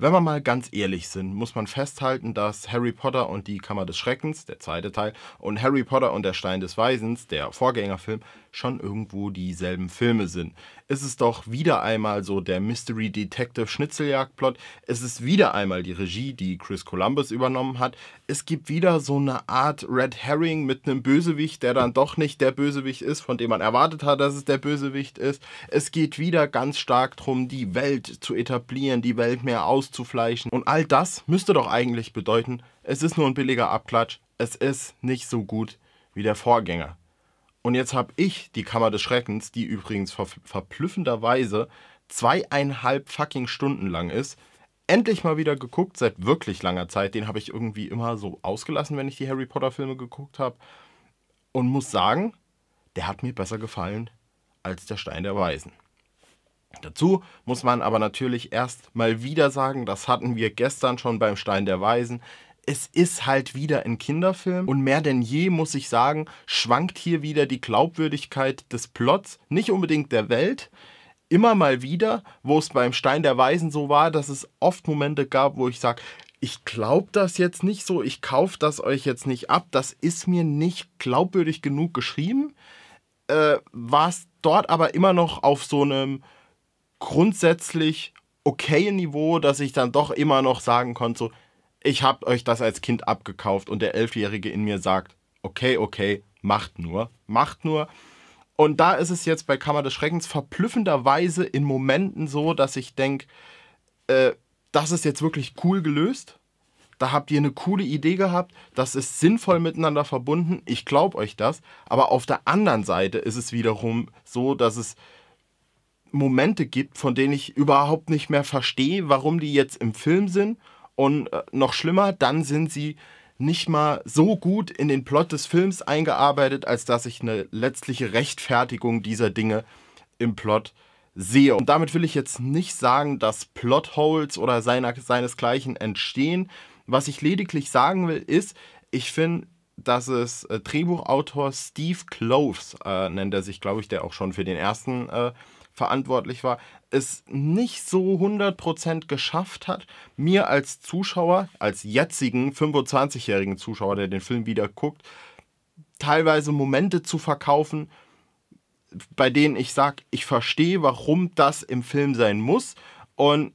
Wenn wir mal ganz ehrlich sind, muss man festhalten, dass Harry Potter und die Kammer des Schreckens, der zweite Teil, und Harry Potter und der Stein des Weisens, der Vorgängerfilm, schon irgendwo dieselben Filme sind. Es ist doch wieder einmal so der Mystery Detective Schnitzeljagdplot, es ist wieder einmal die Regie, die Chris Columbus übernommen hat, es gibt wieder so eine Art Red Herring mit einem Bösewicht, der dann doch nicht der Bösewicht ist, von dem man erwartet hat, dass es der Bösewicht ist. Es geht wieder ganz stark darum, die Welt zu etablieren, die Welt mehr auszuprobieren auszufleischen. Und all das müsste doch eigentlich bedeuten, es ist nur ein billiger Abklatsch, es ist nicht so gut wie der Vorgänger. Und jetzt habe ich die Kammer des Schreckens, die übrigens ver verblüffenderweise zweieinhalb fucking Stunden lang ist, endlich mal wieder geguckt, seit wirklich langer Zeit. Den habe ich irgendwie immer so ausgelassen, wenn ich die Harry Potter-Filme geguckt habe. Und muss sagen, der hat mir besser gefallen als der Stein der Weisen. Dazu muss man aber natürlich erst mal wieder sagen, das hatten wir gestern schon beim Stein der Weisen, es ist halt wieder ein Kinderfilm und mehr denn je muss ich sagen, schwankt hier wieder die Glaubwürdigkeit des Plots, nicht unbedingt der Welt, immer mal wieder, wo es beim Stein der Weisen so war, dass es oft Momente gab, wo ich sage, ich glaube das jetzt nicht so, ich kaufe das euch jetzt nicht ab, das ist mir nicht glaubwürdig genug geschrieben, äh, war es dort aber immer noch auf so einem grundsätzlich okayen Niveau, dass ich dann doch immer noch sagen konnte, so, ich habe euch das als Kind abgekauft und der Elfjährige in mir sagt, okay, okay, macht nur, macht nur. Und da ist es jetzt bei Kammer des Schreckens verblüffenderweise in Momenten so, dass ich denke, äh, das ist jetzt wirklich cool gelöst. Da habt ihr eine coole Idee gehabt. Das ist sinnvoll miteinander verbunden. Ich glaube euch das. Aber auf der anderen Seite ist es wiederum so, dass es Momente gibt, von denen ich überhaupt nicht mehr verstehe, warum die jetzt im Film sind. Und äh, noch schlimmer, dann sind sie nicht mal so gut in den Plot des Films eingearbeitet, als dass ich eine letztliche Rechtfertigung dieser Dinge im Plot sehe. Und damit will ich jetzt nicht sagen, dass Plotholes oder seiner, seinesgleichen entstehen. Was ich lediglich sagen will, ist, ich finde, dass es äh, Drehbuchautor Steve Cloves, äh, nennt er sich, glaube ich, der auch schon für den ersten äh, verantwortlich war, es nicht so 100% geschafft hat, mir als Zuschauer, als jetzigen 25-jährigen Zuschauer, der den Film wieder guckt, teilweise Momente zu verkaufen, bei denen ich sage, ich verstehe, warum das im Film sein muss und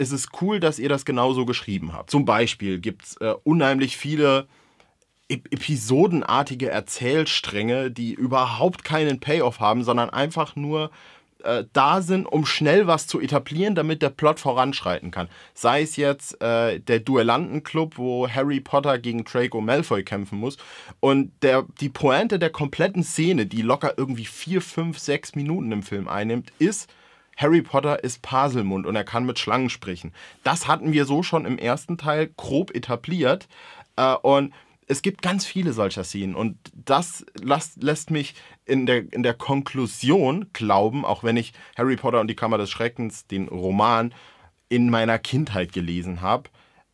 es ist cool, dass ihr das genauso geschrieben habt. Zum Beispiel gibt es äh, unheimlich viele e-, episodenartige Erzählstränge, die überhaupt keinen Payoff haben, sondern einfach nur äh, da sind, um schnell was zu etablieren, damit der Plot voranschreiten kann. Sei es jetzt äh, der Duellantenclub, wo Harry Potter gegen Draco Malfoy kämpfen muss. Und der, die Pointe der kompletten Szene, die locker irgendwie vier, fünf, sechs Minuten im Film einnimmt, ist, Harry Potter ist Paselmund und er kann mit Schlangen sprechen. Das hatten wir so schon im ersten Teil grob etabliert. Äh, und es gibt ganz viele solcher Szenen und das lasst, lässt mich in der, in der Konklusion glauben, auch wenn ich Harry Potter und die Kammer des Schreckens, den Roman, in meiner Kindheit gelesen habe,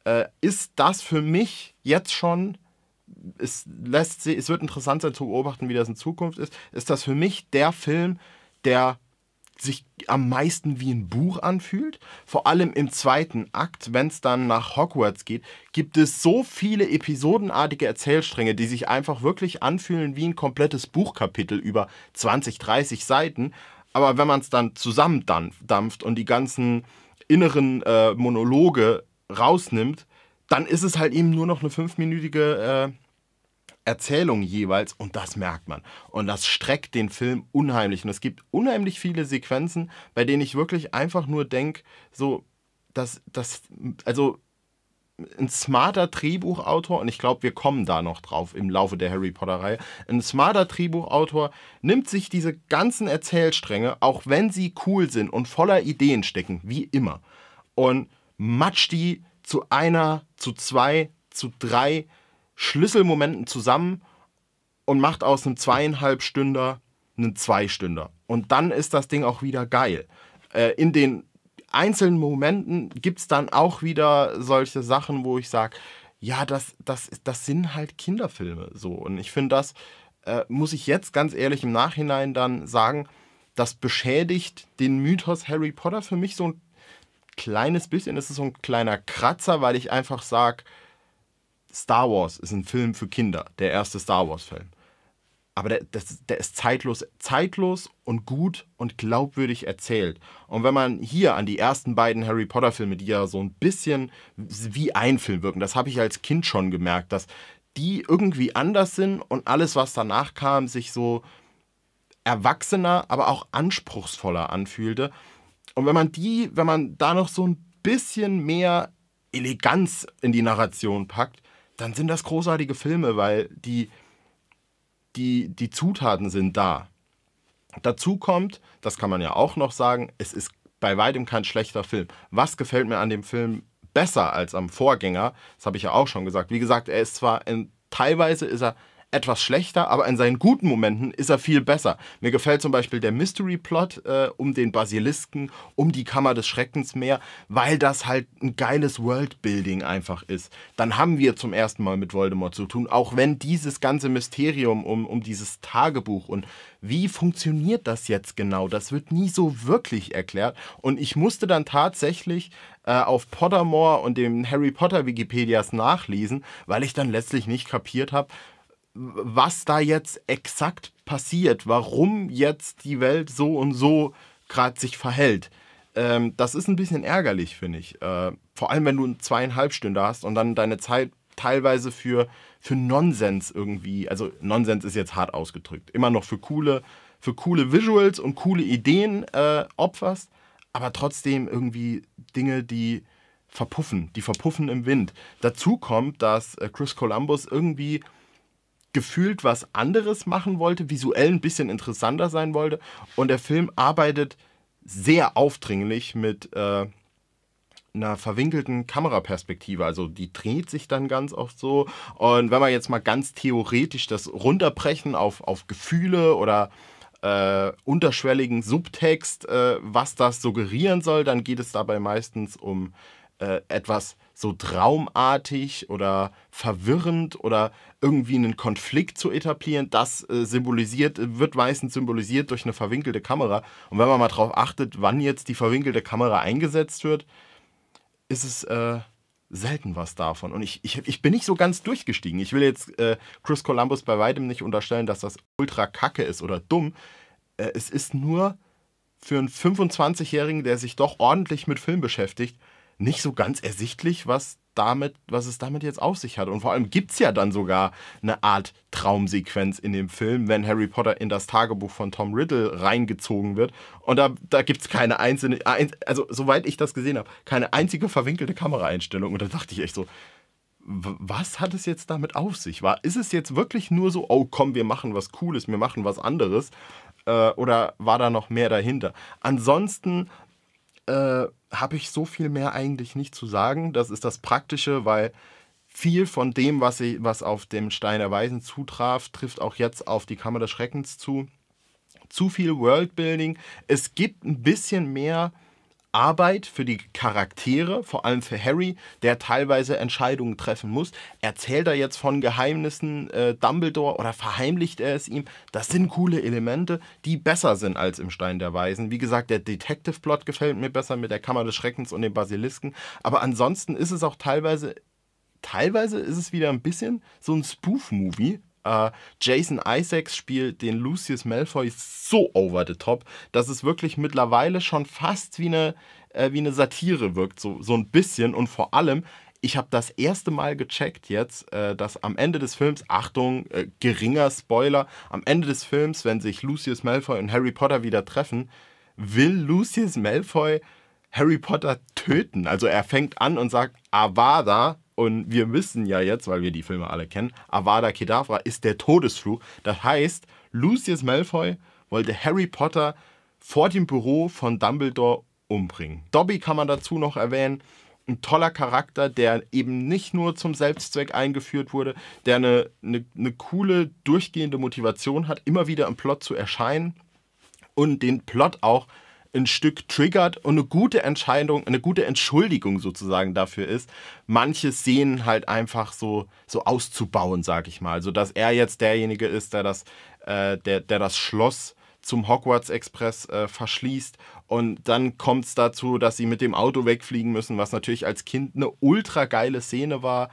äh, ist das für mich jetzt schon, es, lässt, es wird interessant sein zu beobachten, wie das in Zukunft ist, ist das für mich der Film, der sich am meisten wie ein Buch anfühlt. Vor allem im zweiten Akt, wenn es dann nach Hogwarts geht, gibt es so viele episodenartige Erzählstränge, die sich einfach wirklich anfühlen wie ein komplettes Buchkapitel über 20, 30 Seiten. Aber wenn man es dann zusammendampft und die ganzen inneren äh, Monologe rausnimmt, dann ist es halt eben nur noch eine fünfminütige äh, Erzählung jeweils und das merkt man. Und das streckt den Film unheimlich. Und es gibt unheimlich viele Sequenzen, bei denen ich wirklich einfach nur denke, so, dass das, also ein smarter Drehbuchautor, und ich glaube, wir kommen da noch drauf im Laufe der Harry Potter-Reihe, ein smarter Drehbuchautor nimmt sich diese ganzen Erzählstränge, auch wenn sie cool sind und voller Ideen stecken, wie immer, und matscht die zu einer, zu zwei, zu drei Schlüsselmomenten zusammen und macht aus einem zweieinhalb Stünder einen Zweistünder. Und dann ist das Ding auch wieder geil. Äh, in den einzelnen Momenten gibt es dann auch wieder solche Sachen, wo ich sage, ja, das, das, das sind halt Kinderfilme so. Und ich finde, das äh, muss ich jetzt ganz ehrlich im Nachhinein dann sagen, das beschädigt den Mythos Harry Potter für mich so ein kleines bisschen. Es ist so ein kleiner Kratzer, weil ich einfach sage, Star Wars ist ein Film für Kinder, der erste Star Wars-Film. Aber der, das, der ist zeitlos, zeitlos und gut und glaubwürdig erzählt. Und wenn man hier an die ersten beiden Harry Potter-Filme, die ja so ein bisschen wie ein Film wirken, das habe ich als Kind schon gemerkt, dass die irgendwie anders sind und alles, was danach kam, sich so erwachsener, aber auch anspruchsvoller anfühlte. Und wenn man die, wenn man da noch so ein bisschen mehr Eleganz in die Narration packt, dann sind das großartige Filme, weil die, die, die Zutaten sind da. Dazu kommt, das kann man ja auch noch sagen, es ist bei weitem kein schlechter Film. Was gefällt mir an dem Film besser als am Vorgänger? Das habe ich ja auch schon gesagt. Wie gesagt, er ist zwar in, teilweise ist er etwas schlechter, aber in seinen guten Momenten ist er viel besser. Mir gefällt zum Beispiel der Mystery Plot äh, um den Basilisken, um die Kammer des Schreckens mehr, weil das halt ein geiles Worldbuilding einfach ist. Dann haben wir zum ersten Mal mit Voldemort zu tun, auch wenn dieses ganze Mysterium um, um dieses Tagebuch und wie funktioniert das jetzt genau, das wird nie so wirklich erklärt. Und ich musste dann tatsächlich äh, auf Pottermore und dem Harry Potter Wikipedias nachlesen, weil ich dann letztlich nicht kapiert habe, was da jetzt exakt passiert, warum jetzt die Welt so und so gerade sich verhält. Ähm, das ist ein bisschen ärgerlich, finde ich. Äh, vor allem, wenn du einen zweieinhalb Stunden hast und dann deine Zeit teilweise für, für Nonsens irgendwie, also Nonsens ist jetzt hart ausgedrückt, immer noch für coole, für coole Visuals und coole Ideen äh, opferst, aber trotzdem irgendwie Dinge, die verpuffen, die verpuffen im Wind. Dazu kommt, dass äh, Chris Columbus irgendwie gefühlt was anderes machen wollte, visuell ein bisschen interessanter sein wollte. Und der Film arbeitet sehr aufdringlich mit äh, einer verwinkelten Kameraperspektive. Also die dreht sich dann ganz oft so. Und wenn man jetzt mal ganz theoretisch das runterbrechen auf, auf Gefühle oder äh, unterschwelligen Subtext, äh, was das suggerieren soll, dann geht es dabei meistens um äh, etwas so traumartig oder verwirrend oder irgendwie einen Konflikt zu etablieren, das äh, symbolisiert, äh, wird meistens symbolisiert durch eine verwinkelte Kamera. Und wenn man mal darauf achtet, wann jetzt die verwinkelte Kamera eingesetzt wird, ist es äh, selten was davon. Und ich, ich, ich bin nicht so ganz durchgestiegen. Ich will jetzt äh, Chris Columbus bei weitem nicht unterstellen, dass das ultra kacke ist oder dumm. Äh, es ist nur für einen 25-Jährigen, der sich doch ordentlich mit Film beschäftigt, nicht so ganz ersichtlich, was damit, was es damit jetzt auf sich hat. Und vor allem gibt es ja dann sogar eine Art Traumsequenz in dem Film, wenn Harry Potter in das Tagebuch von Tom Riddle reingezogen wird. Und da, da gibt es keine einzelne, also soweit ich das gesehen habe, keine einzige verwinkelte Kameraeinstellung. Und da dachte ich echt so, was hat es jetzt damit auf sich? War, ist es jetzt wirklich nur so, oh komm, wir machen was Cooles, wir machen was anderes? Äh, oder war da noch mehr dahinter? Ansonsten äh, habe ich so viel mehr eigentlich nicht zu sagen. Das ist das Praktische, weil viel von dem, was, ich, was auf dem Stein der Weisen zutraf, trifft auch jetzt auf die Kammer des Schreckens zu. Zu viel Worldbuilding. Es gibt ein bisschen mehr Arbeit für die Charaktere, vor allem für Harry, der teilweise Entscheidungen treffen muss. Erzählt er jetzt von Geheimnissen äh, Dumbledore oder verheimlicht er es ihm? Das sind coole Elemente, die besser sind als im Stein der Weisen. Wie gesagt, der Detective-Plot gefällt mir besser mit der Kammer des Schreckens und den Basilisken. Aber ansonsten ist es auch teilweise, teilweise ist es wieder ein bisschen so ein Spoof-Movie, äh, Jason Isaacs spielt den Lucius Malfoy so over the top, dass es wirklich mittlerweile schon fast wie eine, äh, wie eine Satire wirkt, so, so ein bisschen. Und vor allem, ich habe das erste Mal gecheckt jetzt, äh, dass am Ende des Films, Achtung, äh, geringer Spoiler, am Ende des Films, wenn sich Lucius Malfoy und Harry Potter wieder treffen, will Lucius Malfoy Harry Potter töten. Also er fängt an und sagt Avada und wir wissen ja jetzt, weil wir die Filme alle kennen, Avada Kedavra ist der Todesflug. Das heißt, Lucius Malfoy wollte Harry Potter vor dem Büro von Dumbledore umbringen. Dobby kann man dazu noch erwähnen. Ein toller Charakter, der eben nicht nur zum Selbstzweck eingeführt wurde, der eine, eine, eine coole, durchgehende Motivation hat, immer wieder im Plot zu erscheinen und den Plot auch ein Stück triggert und eine gute Entscheidung, eine gute Entschuldigung sozusagen dafür ist, manche Szenen halt einfach so, so auszubauen, sag ich mal. So dass er jetzt derjenige ist, der das, äh, der, der das Schloss zum Hogwarts Express äh, verschließt. Und dann kommt es dazu, dass sie mit dem Auto wegfliegen müssen, was natürlich als Kind eine ultra geile Szene war.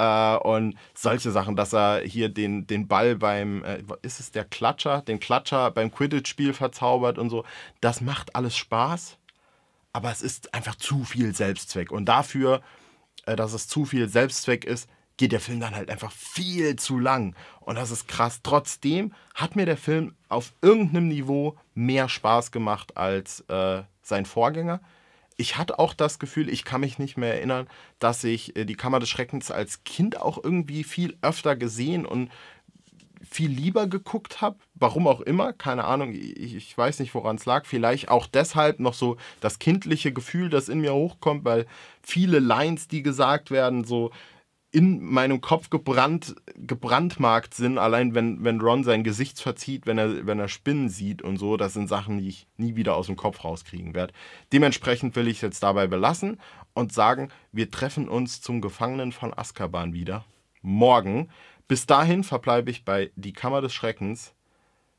Äh, und solche Sachen, dass er hier den, den Ball beim, äh, ist es der Klatscher, den Klatscher beim Quidditch-Spiel verzaubert und so. Das macht alles Spaß, aber es ist einfach zu viel Selbstzweck. Und dafür, äh, dass es zu viel Selbstzweck ist, geht der Film dann halt einfach viel zu lang. Und das ist krass. Trotzdem hat mir der Film auf irgendeinem Niveau mehr Spaß gemacht als äh, sein Vorgänger ich hatte auch das Gefühl, ich kann mich nicht mehr erinnern, dass ich äh, die Kammer des Schreckens als Kind auch irgendwie viel öfter gesehen und viel lieber geguckt habe. Warum auch immer, keine Ahnung, ich, ich weiß nicht, woran es lag. Vielleicht auch deshalb noch so das kindliche Gefühl, das in mir hochkommt, weil viele Lines, die gesagt werden, so in meinem Kopf gebrannt, gebrandmarkt sind, allein wenn, wenn Ron sein Gesicht verzieht, wenn er, wenn er Spinnen sieht und so, das sind Sachen, die ich nie wieder aus dem Kopf rauskriegen werde. Dementsprechend will ich es jetzt dabei belassen und sagen, wir treffen uns zum Gefangenen von Azkaban wieder. Morgen. Bis dahin verbleibe ich bei Die Kammer des Schreckens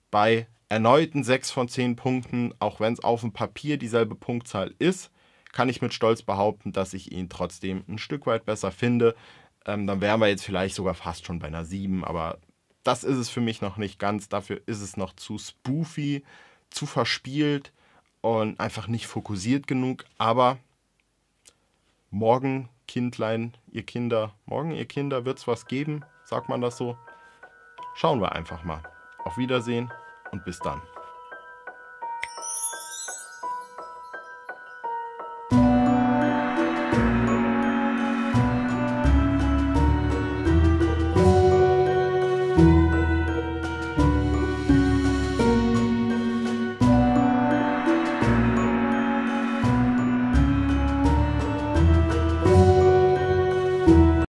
bei erneuten 6 von 10 Punkten, auch wenn es auf dem Papier dieselbe Punktzahl ist, kann ich mit Stolz behaupten, dass ich ihn trotzdem ein Stück weit besser finde. Ähm, dann wären wir jetzt vielleicht sogar fast schon bei einer 7, aber das ist es für mich noch nicht ganz. Dafür ist es noch zu spoofy, zu verspielt und einfach nicht fokussiert genug. Aber morgen, Kindlein, ihr Kinder, morgen, ihr Kinder, wird es was geben, sagt man das so. Schauen wir einfach mal. Auf Wiedersehen und bis dann.